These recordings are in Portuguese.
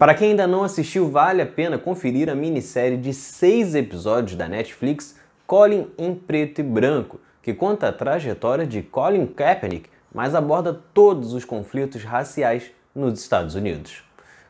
Para quem ainda não assistiu, vale a pena conferir a minissérie de seis episódios da Netflix Colin em Preto e Branco, que conta a trajetória de Colin Kaepernick, mas aborda todos os conflitos raciais nos Estados Unidos.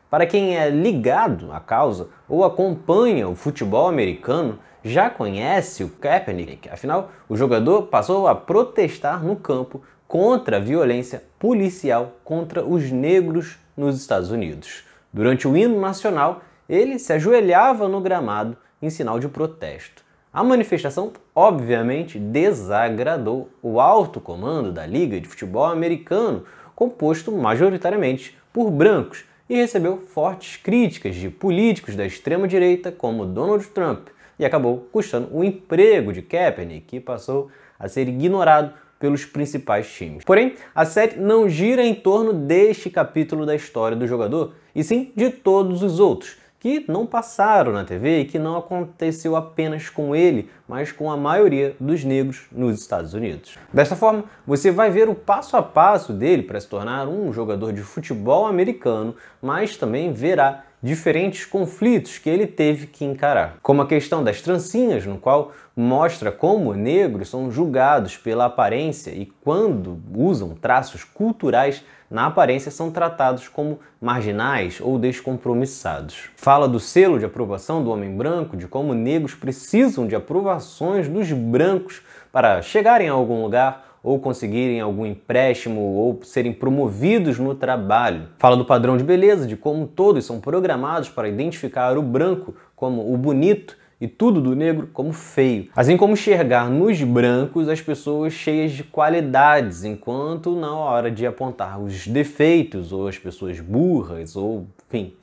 Para quem é ligado à causa ou acompanha o futebol americano, já conhece o Kaepernick. Afinal, o jogador passou a protestar no campo contra a violência policial contra os negros nos Estados Unidos. Durante o hino nacional, ele se ajoelhava no gramado em sinal de protesto. A manifestação, obviamente, desagradou o alto comando da Liga de Futebol Americano, composto majoritariamente por brancos, e recebeu fortes críticas de políticos da extrema-direita como Donald Trump, e acabou custando o emprego de Kaepernick, que passou a ser ignorado pelos principais times. Porém, a série não gira em torno deste capítulo da história do jogador, e sim de todos os outros, que não passaram na TV e que não aconteceu apenas com ele mas com a maioria dos negros nos Estados Unidos. Desta forma, você vai ver o passo a passo dele para se tornar um jogador de futebol americano, mas também verá diferentes conflitos que ele teve que encarar, como a questão das trancinhas, no qual mostra como negros são julgados pela aparência e quando usam traços culturais na aparência são tratados como marginais ou descompromissados. Fala do selo de aprovação do homem branco, de como negros precisam de aprovação informações dos brancos para chegarem a algum lugar ou conseguirem algum empréstimo ou serem promovidos no trabalho. Fala do padrão de beleza, de como todos são programados para identificar o branco como o bonito e tudo do negro como feio. Assim como enxergar nos brancos as pessoas cheias de qualidades, enquanto na hora de apontar os defeitos ou as pessoas burras ou, enfim,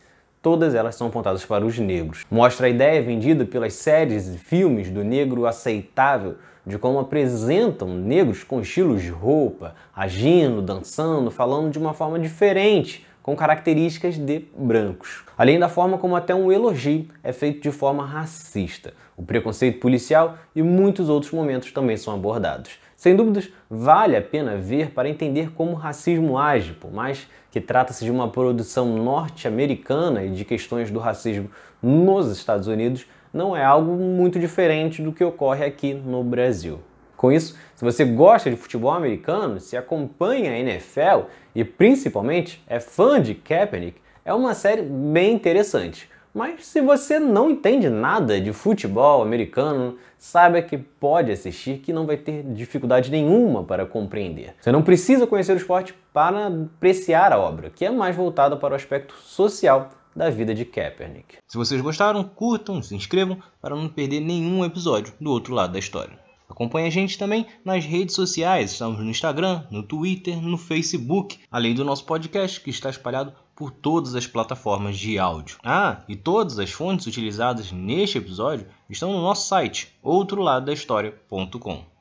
todas elas são apontadas para os negros. Mostra a ideia vendida pelas séries e filmes do negro aceitável de como apresentam negros com estilos de roupa, agindo, dançando, falando de uma forma diferente, com características de brancos. Além da forma como até um elogio é feito de forma racista, o preconceito policial e muitos outros momentos também são abordados. Sem dúvidas, vale a pena ver para entender como o racismo age, por mais que trata-se de uma produção norte-americana e de questões do racismo nos Estados Unidos, não é algo muito diferente do que ocorre aqui no Brasil. Com isso, se você gosta de futebol americano, se acompanha a NFL e principalmente é fã de Kaepernick, é uma série bem interessante mas se você não entende nada de futebol americano, saiba que pode assistir, que não vai ter dificuldade nenhuma para compreender. Você não precisa conhecer o esporte para apreciar a obra, que é mais voltada para o aspecto social da vida de Kaepernick. Se vocês gostaram, curtam, se inscrevam para não perder nenhum episódio do outro lado da história. Acompanhe a gente também nas redes sociais, estamos no Instagram, no Twitter, no Facebook, além do nosso podcast que está espalhado por todas as plataformas de áudio. Ah, e todas as fontes utilizadas neste episódio estão no nosso site outroladodahistoria.com.